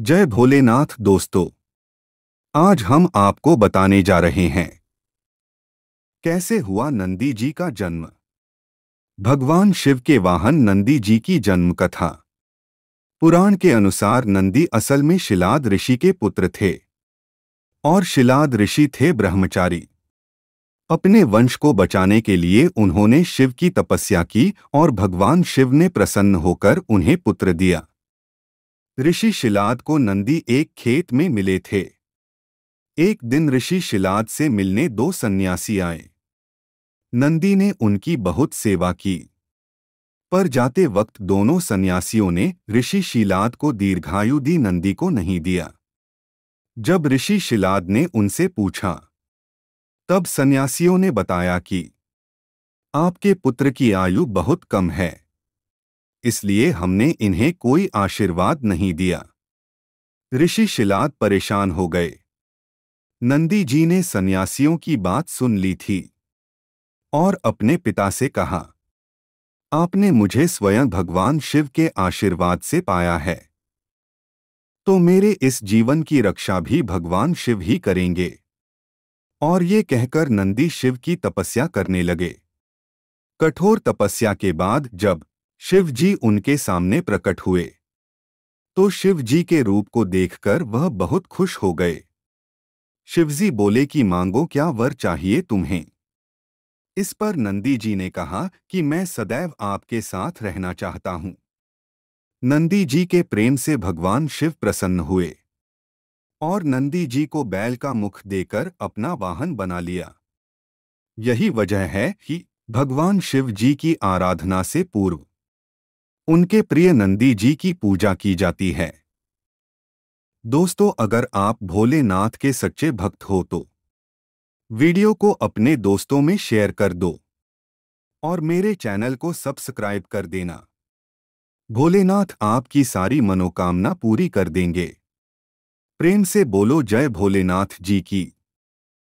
जय भोलेनाथ दोस्तों आज हम आपको बताने जा रहे हैं कैसे हुआ नंदी जी का जन्म भगवान शिव के वाहन नंदी जी की जन्म कथा पुराण के अनुसार नंदी असल में शिलाद ऋषि के पुत्र थे और शिलाद ऋषि थे ब्रह्मचारी अपने वंश को बचाने के लिए उन्होंने शिव की तपस्या की और भगवान शिव ने प्रसन्न होकर उन्हें पुत्र दिया ऋषि शिलाद को नंदी एक खेत में मिले थे एक दिन ऋषि शिलाद से मिलने दो सन्यासी आए नंदी ने उनकी बहुत सेवा की पर जाते वक्त दोनों सन्यासियों ने ऋषि शिलाद को दीर्घायु दी नंदी को नहीं दिया जब ऋषि शिलाद ने उनसे पूछा तब सन्यासियों ने बताया कि आपके पुत्र की आयु बहुत कम है इसलिए हमने इन्हें कोई आशीर्वाद नहीं दिया ऋषि शिलाद परेशान हो गए नंदी जी ने सन्यासियों की बात सुन ली थी और अपने पिता से कहा आपने मुझे स्वयं भगवान शिव के आशीर्वाद से पाया है तो मेरे इस जीवन की रक्षा भी भगवान शिव ही करेंगे और ये कहकर नंदी शिव की तपस्या करने लगे कठोर तपस्या के बाद जब शिव जी उनके सामने प्रकट हुए तो शिव जी के रूप को देखकर वह बहुत खुश हो गए शिवजी बोले कि मांगो क्या वर चाहिए तुम्हें इस पर नंदी जी ने कहा कि मैं सदैव आपके साथ रहना चाहता हूं नंदी जी के प्रेम से भगवान शिव प्रसन्न हुए और नंदी जी को बैल का मुख देकर अपना वाहन बना लिया यही वजह है कि भगवान शिव जी की आराधना से पूर्व उनके प्रिय नंदी जी की पूजा की जाती है दोस्तों अगर आप भोलेनाथ के सच्चे भक्त हो तो वीडियो को अपने दोस्तों में शेयर कर दो और मेरे चैनल को सब्सक्राइब कर देना भोलेनाथ आपकी सारी मनोकामना पूरी कर देंगे प्रेम से बोलो जय भोलेनाथ जी की